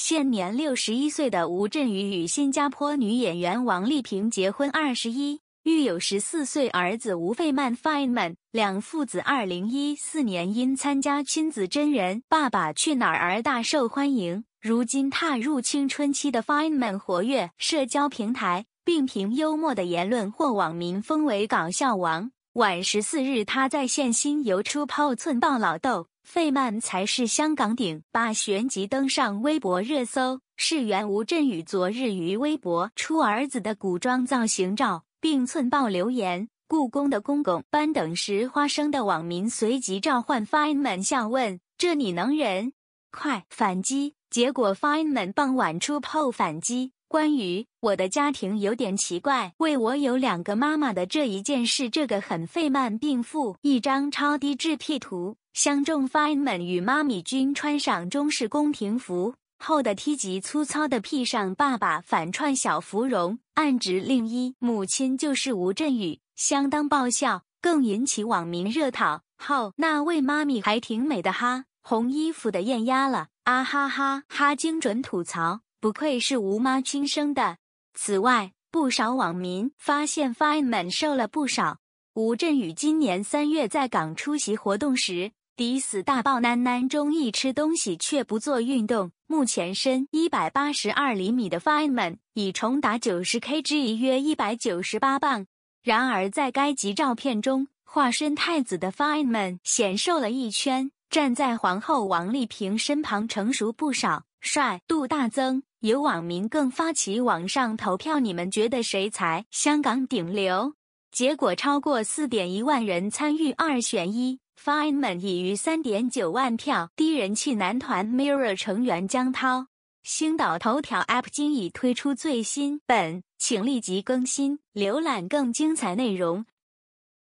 现年六十一岁的吴镇宇与新加坡女演员王丽萍结婚二十一，育有十四岁儿子吴费曼 （Fine Man）。两父子二零一四年因参加亲子真人《爸爸去哪儿》而大受欢迎。如今踏入青春期的 Fine Man 活跃社交平台，并凭幽默的言论获网民封为“搞笑王”。晚十四日，他在线新游出泡寸爆老豆。费曼才是香港顶霸，旋即登上微博热搜。是源吴镇宇昨日于微博出儿子的古装造型照，并寸爆留言：“故宫的公公搬等时花生的网民随即召唤 Fine Man 笑问：‘这你能忍？’快反击！结果 Fine Man 傍晚出炮反击。”关于我的家庭有点奇怪，为我有两个妈妈的这一件事，这个很费曼病妇一张超低质 P 图，相中 Feynman 与妈咪君穿上中式宫廷服后的 T 级粗糙的 P 上，爸爸反串小芙蓉，暗指另一母亲就是吴镇宇，相当爆笑，更引起网民热讨。后那位妈咪还挺美的哈，红衣服的艳压了啊哈哈哈，精准吐槽。不愧是吴妈亲生的。此外，不少网民发现 f i n n m a n 瘦了不少。吴镇宇今年三月在港出席活动时，抵死大爆囡囡中意吃东西却不做运动。目前身一百八十二厘米的 f i n n m a n 已重达九十 kg，约一百九十八磅。然而，在该集照片中，化身太子的 f i n n m a n 显瘦了一圈，站在皇后王丽萍身旁，成熟不少。帅度大增，有网民更发起网上投票，你们觉得谁才香港顶流？结果超过四点一万人参与二选一，Fine m a n 已逾三点九万票，低人气男团 Mirror 成员江涛。星岛头条 App 今已推出最新本，请立即更新，浏览更精彩内容。